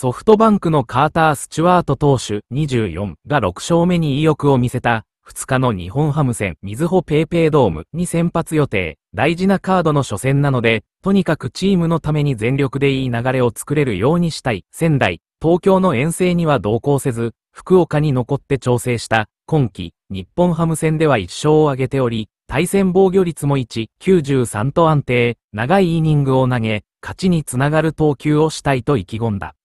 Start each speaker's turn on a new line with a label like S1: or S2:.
S1: ソフトバンクのカーター・スチュワート投手24が6勝目に意欲を見せた2日の日本ハム戦、水穂ペイペイドームに先発予定、大事なカードの初戦なので、とにかくチームのために全力でいい流れを作れるようにしたい。仙台、東京の遠征には同行せず、福岡に残って調整した、今季、日本ハム戦では1勝を挙げており、対戦防御率も1、93と安定、長いイニングを投げ、勝ちにつながる投球をしたいと意気込んだ。